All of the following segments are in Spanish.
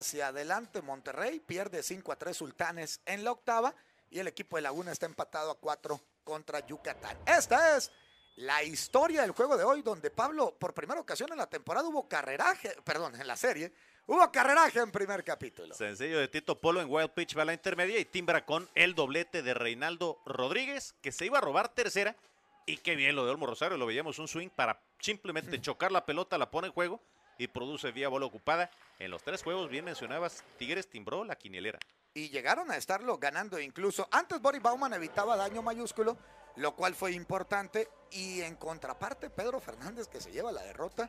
hacia adelante Monterrey, pierde 5 a 3 Sultanes en la octava y el equipo de Laguna está empatado a 4 contra Yucatán. Esta es la historia del juego de hoy donde Pablo por primera ocasión en la temporada hubo carreraje, perdón, en la serie. Hubo carreraje en primer capítulo. Sencillo de Tito Polo en Wild Pitch va a la intermedia y timbra con el doblete de Reinaldo Rodríguez, que se iba a robar tercera. Y qué bien lo de Olmo Rosario, lo veíamos un swing para simplemente chocar la pelota, la pone en juego y produce vía bola ocupada. En los tres juegos, bien mencionabas, Tigres timbró la quinielera. Y llegaron a estarlo ganando incluso. Antes Boris Bauman evitaba daño mayúsculo, lo cual fue importante. Y en contraparte, Pedro Fernández, que se lleva la derrota,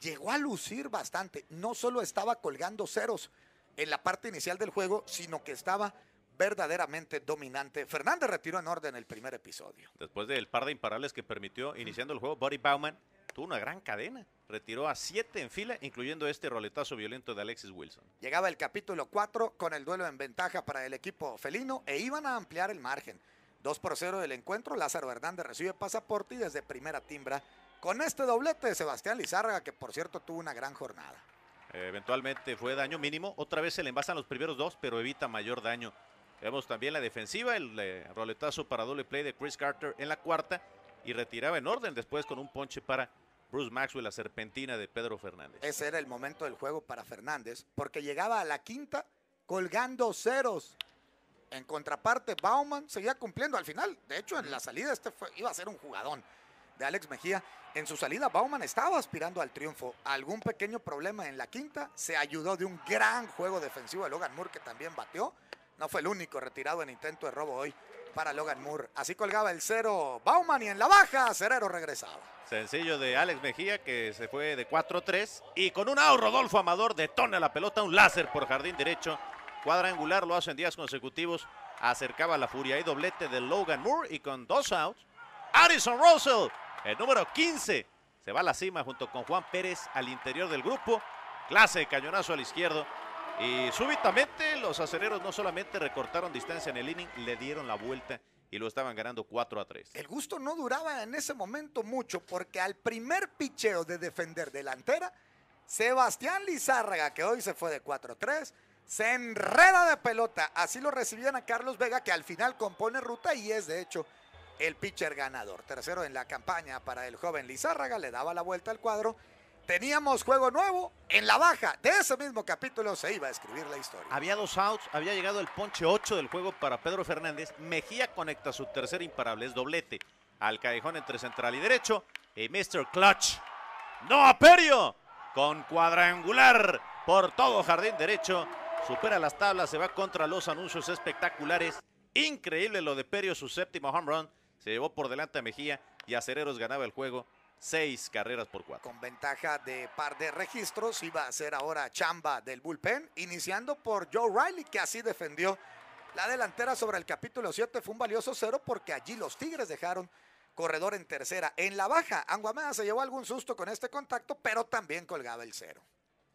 llegó a lucir bastante. No solo estaba colgando ceros en la parte inicial del juego, sino que estaba verdaderamente dominante. Fernández retiró en orden el primer episodio. Después del par de imparables que permitió iniciando el juego, Boris Bauman tuvo una gran cadena retiró a siete en fila, incluyendo este roletazo violento de Alexis Wilson. Llegaba el capítulo 4 con el duelo en ventaja para el equipo felino e iban a ampliar el margen. 2 por 0 del encuentro, Lázaro Hernández recibe pasaporte y desde primera timbra con este doblete de Sebastián Lizárraga, que por cierto tuvo una gran jornada. Eventualmente fue daño mínimo, otra vez se le envasan los primeros dos, pero evita mayor daño. Vemos también la defensiva, el eh, roletazo para doble play de Chris Carter en la cuarta y retiraba en orden después con un ponche para Bruce Maxwell, la serpentina de Pedro Fernández. Ese era el momento del juego para Fernández, porque llegaba a la quinta colgando ceros. En contraparte, Bauman seguía cumpliendo al final. De hecho, en la salida este iba a ser un jugadón de Alex Mejía. En su salida, Bauman estaba aspirando al triunfo. Algún pequeño problema en la quinta. Se ayudó de un gran juego defensivo de Logan Moore, que también bateó. No fue el único retirado en intento de robo hoy para Logan Moore. Así colgaba el cero Bauman y en la baja Cerero regresaba. Sencillo de Alex Mejía que se fue de 4-3 y con un out Rodolfo Amador detona la pelota, un láser por jardín derecho. Cuadrangular lo hace en días consecutivos, acercaba la furia y doblete de Logan Moore y con dos outs, Addison Russell, el número 15, se va a la cima junto con Juan Pérez al interior del grupo. Clase de cañonazo al izquierdo y súbitamente los aceleros no solamente recortaron distancia en el inning, le dieron la vuelta y lo estaban ganando 4 a 3. El gusto no duraba en ese momento mucho porque al primer picheo de defender delantera, Sebastián Lizárraga, que hoy se fue de 4 a 3, se enreda de pelota. Así lo recibían a Carlos Vega, que al final compone ruta y es de hecho el pitcher ganador. Tercero en la campaña para el joven Lizárraga, le daba la vuelta al cuadro teníamos juego nuevo, en la baja de ese mismo capítulo se iba a escribir la historia. Había dos outs, había llegado el ponche 8 del juego para Pedro Fernández, Mejía conecta su tercer imparable, es doblete al callejón entre central y derecho, y Mr. Clutch, no a Perio! con cuadrangular por todo jardín derecho, supera las tablas, se va contra los anuncios espectaculares, increíble lo de Perio, su séptimo home run, se llevó por delante a Mejía y Acereros ganaba el juego seis carreras por cuatro. Con ventaja de par de registros, iba a ser ahora chamba del bullpen, iniciando por Joe Riley, que así defendió la delantera sobre el capítulo 7. Fue un valioso cero porque allí los Tigres dejaron corredor en tercera. En la baja, Anguameda se llevó algún susto con este contacto, pero también colgaba el cero.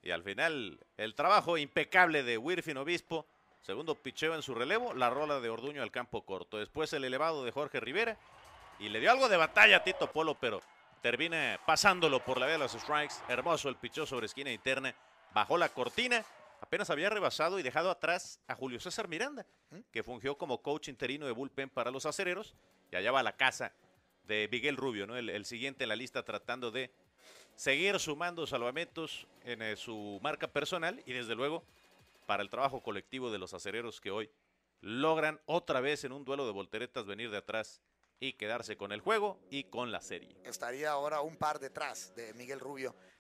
Y al final, el trabajo impecable de Wirfin Obispo. Segundo picheo en su relevo, la rola de Orduño al campo corto. Después el elevado de Jorge Rivera. Y le dio algo de batalla a Tito Polo, pero Termina pasándolo por la vía de los strikes. Hermoso el pichó sobre esquina interna. Bajó la cortina. Apenas había rebasado y dejado atrás a Julio César Miranda, ¿Mm? que fungió como coach interino de bullpen para los acereros. Y allá va la casa de Miguel Rubio, ¿no? el, siguiente en la lista tratando de seguir sumando salvamentos en eh, su marca personal y desde luego para el trabajo colectivo de los acereros que hoy logran otra vez en un duelo de volteretas venir de atrás y quedarse con el juego y con la serie. Estaría ahora un par detrás de Miguel Rubio